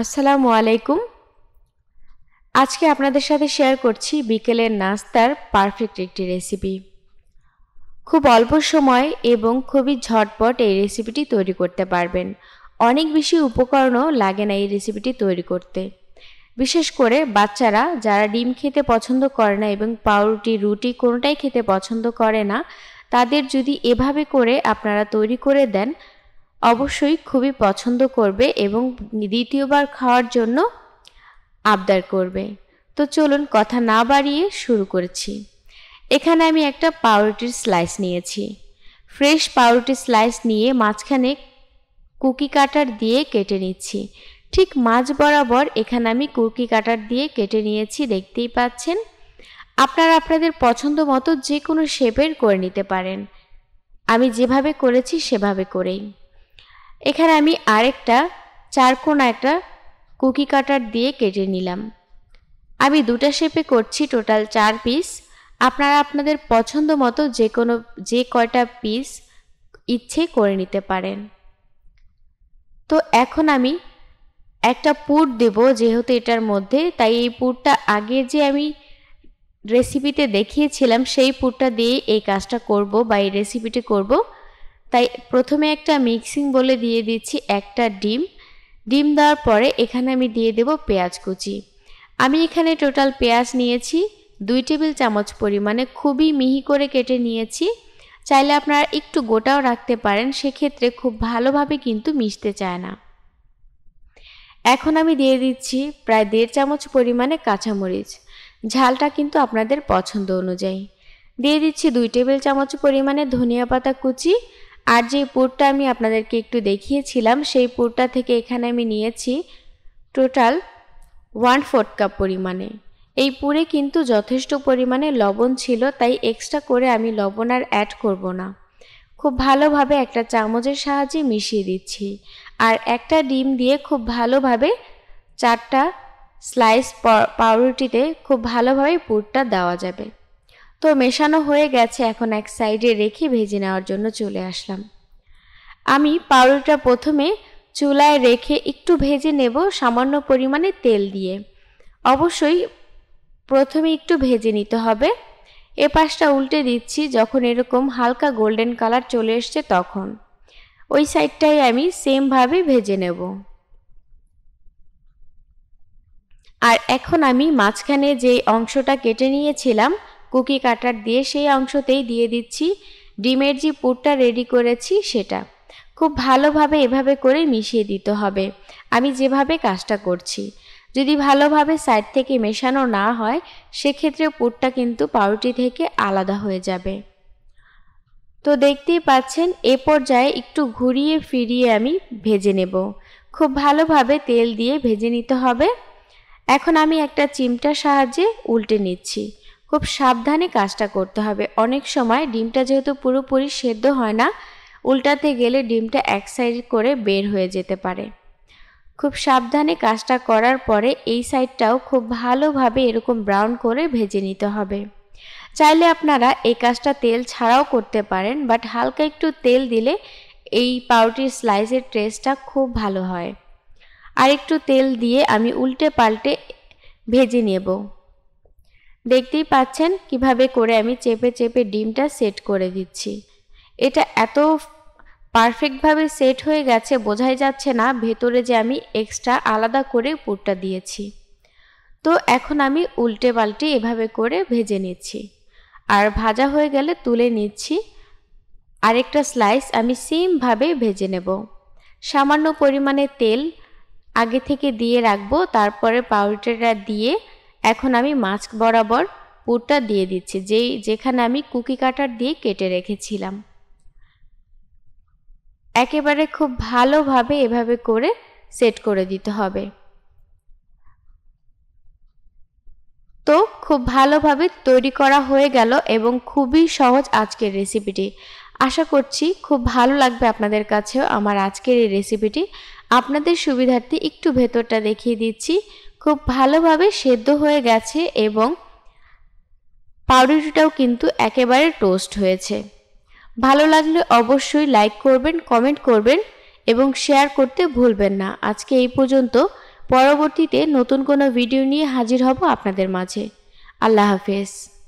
আসসালামু আলাইকুম আজকে আপনাদের সাথে শেয়ার করছি বিকেলের নাস্তার পারফেক্ট একটি রেসিপি খুব অল্প সময় এবং খুবই ঝটপট এই রেসিপিটি তৈরি করতে পারবেন অনেক বেশি উপকরণও লাগে না এই রেসিপিটি তৈরি করতে বিশেষ করে বাচ্চারা যারা ডিম খেতে পছন্দ করে না এবং পাউরুটি রুটি কোনোটাই খেতে পছন্দ করে না তাদের যদি এভাবে করে আপনারা তৈরি করে দেন অবশ্যই খুবই পছন্দ করবে এবং দ্বিতীয়বার খাওয়ার জন্য আবদার করবে তো চলুন কথা না বাড়িয়ে শুরু করেছি এখানে আমি একটা পাউরুটির স্লাইস নিয়েছি ফ্রেশ পাউরুটি স্লাইস নিয়ে মাঝখানে কুকি কাটার দিয়ে কেটে নিচ্ছি ঠিক মাঝ বরাবর এখানে আমি কুকি কাটার দিয়ে কেটে নিয়েছি দেখতেই পাচ্ছেন আপনারা আপনাদের পছন্দ মতো যে কোনো শেপের করে নিতে পারেন আমি যেভাবে করেছি সেভাবে করেই এখানে আমি আরেকটা চারকোনা একটা কুকি কাটার দিয়ে কেটে নিলাম আমি দুটা শেপে করছি টোটাল চার পিস আপনারা আপনাদের পছন্দ মতো যে কোনো যে কয়টা পিস ইচ্ছে করে নিতে পারেন তো এখন আমি একটা পুট দেব যেহেতু এটার মধ্যে তাই এই পুটটা আগে যে আমি রেসিপিতে দেখিয়েছিলাম সেই পুরটা দিয়ে এই কাজটা করব বা এই রেসিপিটি করব তাই প্রথমে একটা মিক্সিং বলে দিয়ে দিচ্ছি একটা ডিম ডিম দেওয়ার পরে এখানে আমি দিয়ে দেব পেঁয়াজ কুচি আমি এখানে টোটাল পেঁয়াজ নিয়েছি দুই টেবিল চামচ পরিমাণে খুবই মিহি করে কেটে নিয়েছি চাইলে আপনারা একটু গোটাও রাখতে পারেন সেক্ষেত্রে খুব ভালোভাবে কিন্তু মিশতে চায় না এখন আমি দিয়ে দিচ্ছি প্রায় দেড় চামচ পরিমাণে কাঁচামরিচ ঝালটা কিন্তু আপনাদের পছন্দ অনুযায়ী দিয়ে দিচ্ছি দুই টেবিল চামচ পরিমাণে ধনিয়া পাতা কুচি আর যে পুরটা আমি আপনাদেরকে একটু দেখিয়েছিলাম সেই পুরটা থেকে এখানে আমি নিয়েছি টোটাল ওয়ান ফোর্থ কাপ পরিমাণে এই পুরে কিন্তু যথেষ্ট পরিমাণে লবণ ছিল তাই এক্সট্রা করে আমি লবণ আর অ্যাড করব না খুব ভালোভাবে একটা চামচের সাহায্যে মিশিয়ে দিচ্ছি আর একটা ডিম দিয়ে খুব ভালোভাবে চারটা স্লাইস পাউরুটিতে খুব ভালোভাবে পুরটা দেওয়া যাবে তো মেশানো হয়ে গেছে এখন এক সাইডে রেখে ভেজে নেওয়ার জন্য চলে আসলাম আমি পাউরুটা প্রথমে চুলায় রেখে একটু ভেজে নেব সামান্য পরিমাণে তেল দিয়ে অবশ্যই প্রথমে একটু ভেজে নিতে হবে এ পাশটা উল্টে দিচ্ছি যখন এরকম হালকা গোল্ডেন কালার চলে এসছে তখন ওই সাইডটাই আমি সেমভাবে ভেজে নেব আর এখন আমি মাঝখানে যে অংশটা কেটে নিয়েছিলাম কুকি কাটার দিয়ে সেই অংশতেই দিয়ে দিচ্ছি ডিমের যে পুরটা রেডি করেছি সেটা খুব ভালোভাবে এভাবে করে মিশিয়ে দিতে হবে আমি যেভাবে কাজটা করছি যদি ভালোভাবে সাইড থেকে মেশানো না হয় সেক্ষেত্রে পুরটা কিন্তু পাউরুটি থেকে আলাদা হয়ে যাবে তো দেখতেই পাচ্ছেন এ পর্যায়ে একটু ঘুরিয়ে ফিরিয়ে আমি ভেজে নেব খুব ভালোভাবে তেল দিয়ে ভেজে নিতে হবে এখন আমি একটা চিমটার সাহায্যে উল্টে নিচ্ছি খুব সাবধানে কাজটা করতে হবে অনেক সময় ডিমটা যেহেতু পুরোপুরি সেদ্ধ হয় না উল্টাতে গেলে ডিমটা এক সাইড করে বের হয়ে যেতে পারে খুব সাবধানে কাজটা করার পরে এই সাইডটাও খুব ভালোভাবে এরকম ব্রাউন করে ভেজে নিতে হবে চাইলে আপনারা এই কাজটা তেল ছাড়াও করতে পারেন বাট হালকা একটু তেল দিলে এই পাউরুটির স্লাইসের টেস্টটা খুব ভালো হয় আর একটু তেল দিয়ে আমি উল্টে পাল্টে ভেজে নেব দেখতেই পাচ্ছেন কিভাবে করে আমি চেপে চেপে ডিমটা সেট করে দিচ্ছি এটা এত পারফেক্টভাবে সেট হয়ে গেছে বোঝাই যাচ্ছে না ভেতরে যে আমি এক্সট্রা আলাদা করে পুরটা দিয়েছি তো এখন আমি উল্টে পাল্টে এভাবে করে ভেজে নিচ্ছি আর ভাজা হয়ে গেলে তুলে নিচ্ছি আরেকটা স্লাইস আমি সেমভাবে ভেজে নেব সামান্য পরিমাণে তেল আগে থেকে দিয়ে রাখবো তারপরে পাউরুটিটা দিয়ে এখন আমি মাস্ক বরাবর পুরটা দিয়ে দিচ্ছি যেই যেখানে আমি কুকি কাটার দিয়ে কেটে রেখেছিলাম একেবারে খুব ভালোভাবে এভাবে করে সেট করে দিতে হবে তো খুব ভালোভাবে তৈরি করা হয়ে গেল এবং খুবই সহজ আজকের রেসিপিটি আশা করছি খুব ভালো লাগবে আপনাদের কাছেও আমার আজকের এই রেসিপিটি আপনাদের সুবিধার্থে একটু ভেতরটা দেখিয়ে দিচ্ছি খুব ভালোভাবে সেদ্ধ হয়ে গেছে এবং পাউরুটিটাও কিন্তু একেবারে টোস্ট হয়েছে ভালো লাগলে অবশ্যই লাইক করবেন কমেন্ট করবেন এবং শেয়ার করতে ভুলবেন না আজকে এই পর্যন্ত পরবর্তীতে নতুন কোনো ভিডিও নিয়ে হাজির হব আপনাদের মাঝে আল্লাহ হাফেজ